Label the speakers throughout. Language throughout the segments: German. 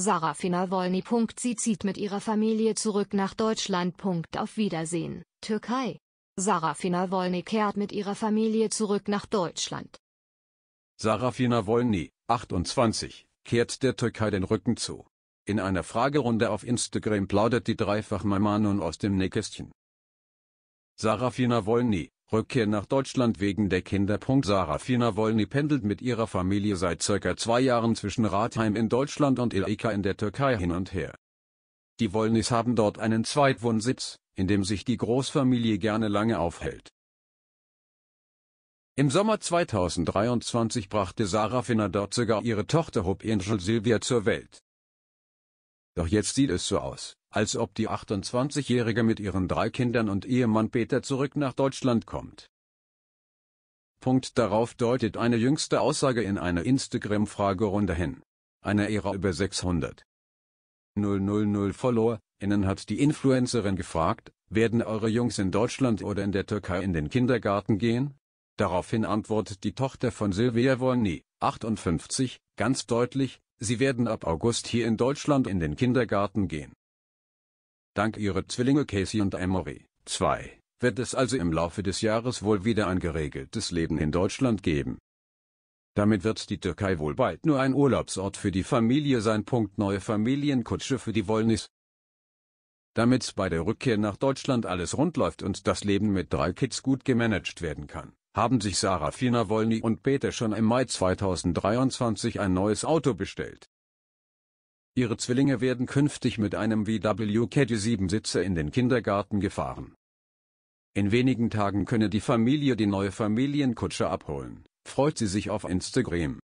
Speaker 1: Sarafina Wolny. Sie zieht mit ihrer Familie zurück nach Deutschland. Auf Wiedersehen, Türkei. Sarafina Wolny kehrt mit ihrer Familie zurück nach Deutschland. Sarafina Wolny, 28, kehrt der Türkei den Rücken zu. In einer Fragerunde auf Instagram plaudert die dreifach nun aus dem Nähkästchen. Sarafina Wolny, Rückkehr nach Deutschland wegen der Kinder. Sarah Fina Wolny pendelt mit ihrer Familie seit ca. zwei Jahren zwischen Ratheim in Deutschland und Ilika in der Türkei hin und her. Die Wollnys haben dort einen Zweitwohnsitz, in dem sich die Großfamilie gerne lange aufhält. Im Sommer 2023 brachte Sarah Fina dort sogar ihre Tochter Hope Angel Silvia zur Welt doch jetzt sieht es so aus, als ob die 28-Jährige mit ihren drei Kindern und Ehemann Peter zurück nach Deutschland kommt. Punkt darauf deutet eine jüngste Aussage in einer Instagram-Fragerunde hin. Eine Ära über 600. 000 Follower, innen hat die Influencerin gefragt, werden eure Jungs in Deutschland oder in der Türkei in den Kindergarten gehen? Daraufhin antwortet die Tochter von Silvia Wolny, 58, ganz deutlich, Sie werden ab August hier in Deutschland in den Kindergarten gehen. Dank ihrer Zwillinge Casey und Emory, 2, wird es also im Laufe des Jahres wohl wieder ein geregeltes Leben in Deutschland geben. Damit wird die Türkei wohl bald nur ein Urlaubsort für die Familie sein. Punkt neue Familienkutsche für die Wollnis. Damit bei der Rückkehr nach Deutschland alles rund läuft und das Leben mit drei Kids gut gemanagt werden kann haben sich Sarafina Wolny und Peter schon im Mai 2023 ein neues Auto bestellt. Ihre Zwillinge werden künftig mit einem VW Caddy 7 Sitzer in den Kindergarten gefahren. In wenigen Tagen könne die Familie die neue Familienkutsche abholen, freut sie sich auf Instagram.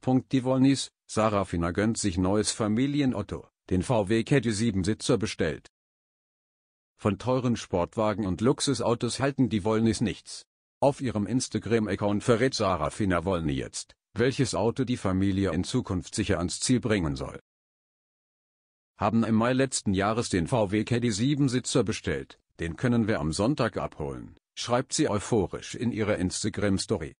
Speaker 1: Punkt die Wolnys, Sarafina gönnt sich neues Familienotto, den VW Caddy 7 Sitzer bestellt. Von teuren Sportwagen und Luxusautos halten die Wollnis nichts. Auf ihrem Instagram-Account verrät Sarafina Wollny jetzt, welches Auto die Familie in Zukunft sicher ans Ziel bringen soll. Haben im Mai letzten Jahres den VW Caddy 7-Sitzer bestellt, den können wir am Sonntag abholen, schreibt sie euphorisch in ihrer Instagram-Story.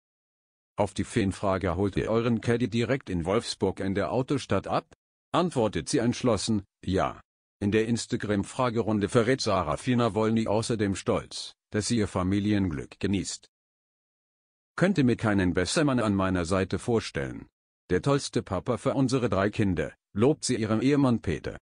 Speaker 1: Auf die Feenfrage holt ihr euren Caddy direkt in Wolfsburg in der Autostadt ab? Antwortet sie entschlossen, ja. In der Instagram-Fragerunde verrät Sarafina Wolny außerdem stolz, dass sie ihr Familienglück genießt. Könnte mir keinen Bessermann an meiner Seite vorstellen. Der tollste Papa für unsere drei Kinder, lobt sie ihrem Ehemann Peter.